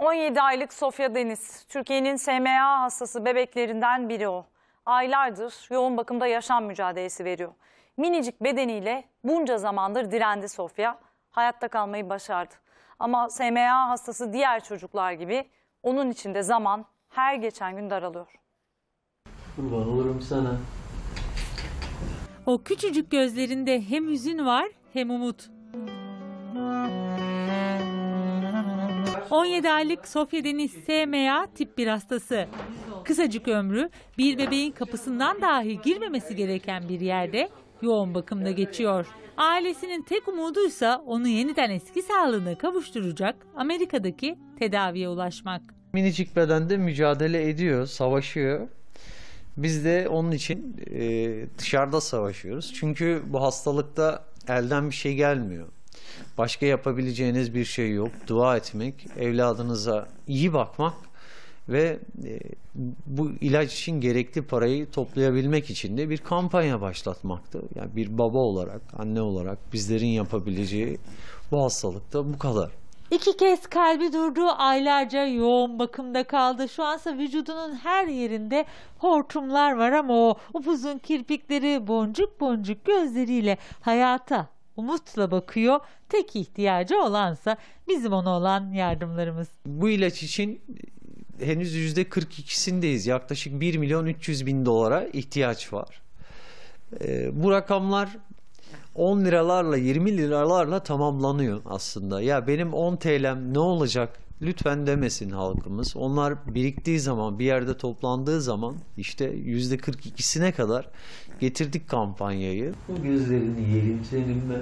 17 aylık Sofya Deniz, Türkiye'nin SMA hastası bebeklerinden biri o. Aylardır yoğun bakımda yaşam mücadelesi veriyor. Minicik bedeniyle bunca zamandır direndi Sofya, hayatta kalmayı başardı. Ama SMA hastası diğer çocuklar gibi onun için de zaman her geçen gün daralıyor. Kurban olurum sana. O küçücük gözlerinde hem hüzün var hem umut. 17 aylık Sofya Deniz SMA tip 1 hastası. Kısacık ömrü bir bebeğin kapısından dahi girmemesi gereken bir yerde yoğun bakımda geçiyor. Ailesinin tek umuduysa onu yeniden eski sağlığına kavuşturacak Amerika'daki tedaviye ulaşmak. Minicik bedende mücadele ediyor, savaşıyor. Biz de onun için e, dışarıda savaşıyoruz. Çünkü bu hastalıkta elden bir şey gelmiyor. Başka yapabileceğiniz bir şey yok. Dua etmek, evladınıza iyi bakmak ve e, bu ilaç için gerekli parayı toplayabilmek için de bir kampanya başlatmaktı. Yani bir baba olarak, anne olarak bizlerin yapabileceği bu hastalıkta bu kadar. İki kez kalbi durdu, aylarca yoğun bakımda kaldı. Şu ansa vücudunun her yerinde hortumlar var ama o upuzun kirpikleri boncuk boncuk gözleriyle hayata umutla bakıyor. Tek ihtiyacı olansa bizim ona olan yardımlarımız. Bu ilaç için e, henüz yüzde 42'sindeyiz. Yaklaşık 1 milyon 300 bin dolara ihtiyaç var. Ee, bu rakamlar 10 liralarla 20 liralarla tamamlanıyor aslında. Ya benim 10 TL'm ne olacak lütfen demesin halkımız. Onlar biriktiği zaman bir yerde toplandığı zaman işte yüzde 42'sine kadar getirdik kampanyayı. Bu gözlerini yerim seninle.